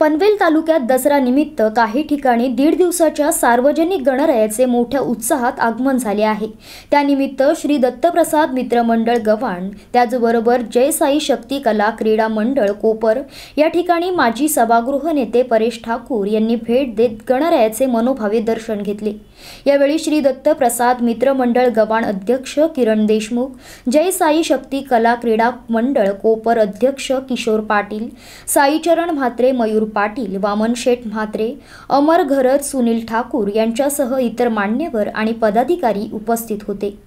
पनवेल तालुक्यात दसरा निमित्त काही ठिकाणी दीड दिवसाच्या सार्वजनिक गणरायाचे मोठ्या उत्साहात आगमन झाले आहे त्यानिमित्त श्री दत्तप्रसाद मित्रमंडळ गव्हाण त्याचबरोबर जय साई शक्ती कला क्रीडा मंडळ कोपर या ठिकाणी माजी सभागृह नेते परेश ठाकूर यांनी भेट देत गणरायाचे मनोभावे दर्शन घेतले यावेळी श्री दत्तप्रसाद मित्रमंडळ गव्हाण अध्यक्ष किरण देशमुख जय साई शक्ती कला क्रीडा मंडळ कोपर अध्यक्ष किशोर पाटील साईचरण म्हात्रे मयूर पाटील वामन शेठ म्हात्रे अमर घरत सुनील ठाकूर यांच्यासह इतर मान्यवर आणि पदाधिकारी उपस्थित होते